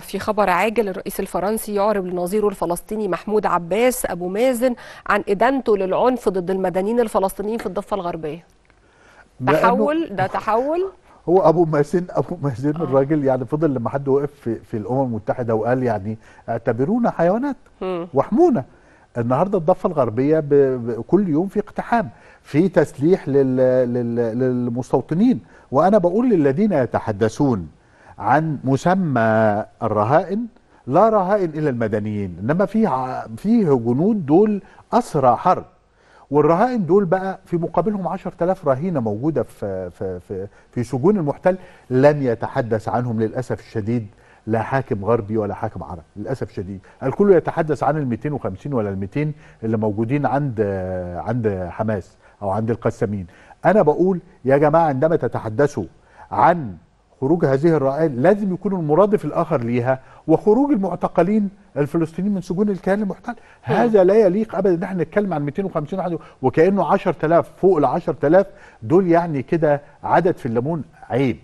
في خبر عاجل الرئيس الفرنسي يعرب لنظيره الفلسطيني محمود عباس أبو مازن عن إدانته للعنف ضد المدنيين الفلسطينيين في الضفة الغربية تحول ده تحول هو ابو مازن ابو مازن آه. الراجل يعني فضل لما حد وقف في, في الامم المتحده وقال يعني اعتبرونا حيوانات واحمونا النهارده الضفه الغربيه كل يوم في اقتحام في تسليح للمستوطنين وانا بقول للذين يتحدثون عن مسمى الرهائن لا رهائن الا المدنيين انما في فيه جنود دول اسرى حرب والرهائن دول بقى في مقابلهم 10000 رهينه موجوده في في في, في سجون المحتل لم يتحدث عنهم للاسف الشديد لا حاكم غربي ولا حاكم عربي للاسف الشديد الكل يتحدث عن ال 250 ولا ال 200 اللي موجودين عند عند حماس او عند القسامين انا بقول يا جماعه عندما تتحدثوا عن خروج هذه الرعايا لازم يكون المرادف الآخر ليها وخروج المعتقلين الفلسطينيين من سجون الكيان المحتل نعم. هذا لا يليق أبدا نحن نتكلم عن 250 واحد وكأنه 10000 فوق ال 10000 دول يعني كده عدد في الليمون عيب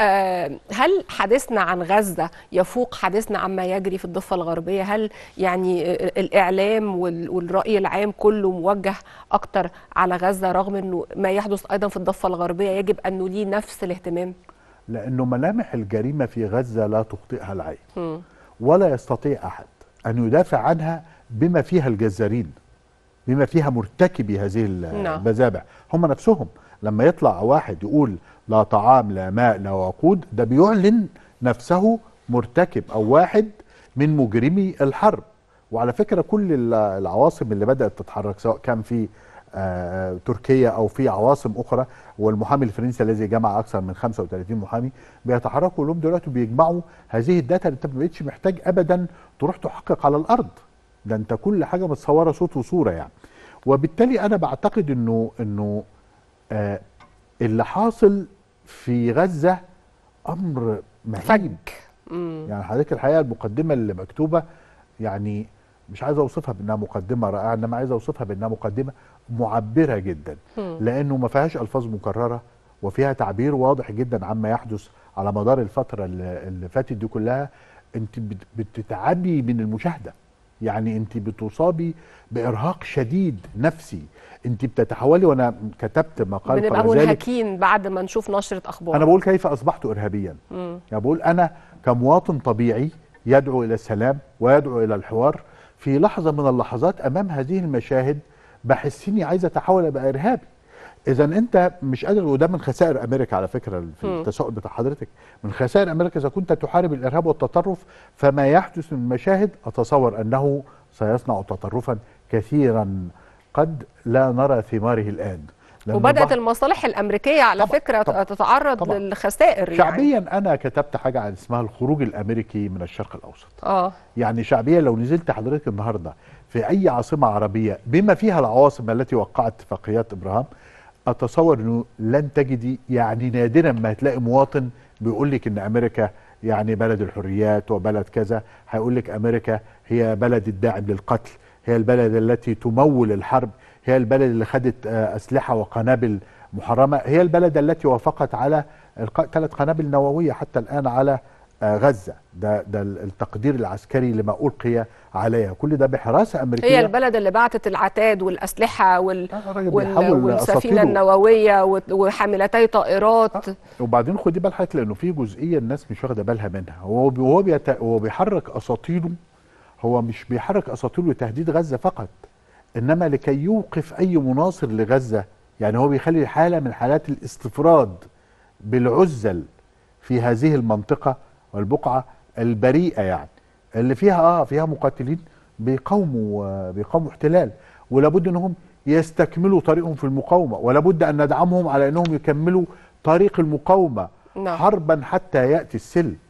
آه، هل حديثنا عن غزة يفوق حديثنا عما يجري في الضفة الغربية هل يعني الإعلام والرأي العام كله موجه أكتر على غزة رغم أنه ما يحدث أيضا في الضفة الغربية يجب أنه ليه نفس الاهتمام لأنه ملامح الجريمة في غزة لا تخطئها العين ولا يستطيع أحد أن يدافع عنها بما فيها الجزارين بما فيها مرتكبي هذه نعم. المذابح هم نفسهم لما يطلع واحد يقول لا طعام لا ماء لا وقود ده بيعلن نفسه مرتكب أو واحد من مجرمي الحرب وعلى فكرة كل العواصم اللي بدأت تتحرك سواء كان في آه، تركيا او في عواصم اخرى والمحامي الفرنسي الذي جمع اكثر من 35 محامي بيتحركوا لهم دلوقتي بيجمعوا هذه الداتا اللي انت ما بقتش محتاج ابدا تروح تحقق على الارض ده انت كل حاجه متصوره صوت وصوره يعني وبالتالي انا بعتقد انه انه آه اللي حاصل في غزه امر مهيب يعني حضرتك الحقيقه المقدمه اللي مكتوبه يعني مش عايز اوصفها بانها مقدمه رائعه انما عايز اوصفها بانها مقدمه معبره جدا لانه ما فيهاش الفاظ مكرره وفيها تعبير واضح جدا عما يحدث على مدار الفتره اللي فاتت دي كلها انت بتتعبي من المشاهده يعني انت بتصابي بارهاق شديد نفسي انت بتتحولي وانا كتبت مقال بنبقى منهكين بعد ما نشوف نشره اخبار انا بقول كيف اصبحت ارهابيا انا يعني بقول انا كمواطن طبيعي يدعو الى السلام ويدعو الى الحوار في لحظه من اللحظات امام هذه المشاهد بحس اني عايز اتحول ابقى ارهابي اذا انت مش قادر وده من خسائر امريكا على فكره في التساؤل بتاع حضرتك من خسائر امريكا اذا كنت تحارب الارهاب والتطرف فما يحدث من مشاهد اتصور انه سيصنع تطرفا كثيرا قد لا نرى ثماره الان وبدات المصالح الامريكيه على طبعًا فكره طبعًا تتعرض طبعًا للخسائر يعني. شعبيا يعني. انا كتبت حاجه عن اسمها الخروج الامريكي من الشرق الاوسط اه يعني شعبيا لو نزلت حضرتك النهارده في اي عاصمه عربيه بما فيها العواصم التي وقعت اتفاقيات ابراهام اتصور انه لن تجدي يعني نادرا ما هتلاقي مواطن بيقول لك ان امريكا يعني بلد الحريات وبلد كذا هيقول لك امريكا هي بلد الداعم للقتل هي البلد التي تمول الحرب هي البلد اللي خدت آه، أسلحة وقنابل محرمة هي البلد التي وافقت على ثلاث قنابل نووية حتى الآن على آه، غزة ده, ده التقدير العسكري لما ألقي عليها كل ده بحراسة أمريكية هي البلد اللي بعتت العتاد والأسلحة وال... آه، وال... والسفينة النووية وحاملتي طائرات أه. وبعدين خدي بالك لأنه في جزئية الناس مش واخدة بالها منها هو وهو بيحرك أساطيله هو مش بيحرك أساطيله لتهديد غزة فقط إنما لكي يوقف أي مناصر لغزة يعني هو بيخلي حالة من حالات الاستفراد بالعزل في هذه المنطقة والبقعة البريئة يعني اللي فيها آه فيها مقاتلين بيقاوموا بيقاوموا احتلال ولابد انهم يستكملوا طريقهم في المقاومه ولابد ان ندعمهم على انهم يكملوا طريق المقاومه نعم. حربا حتى ياتي السلم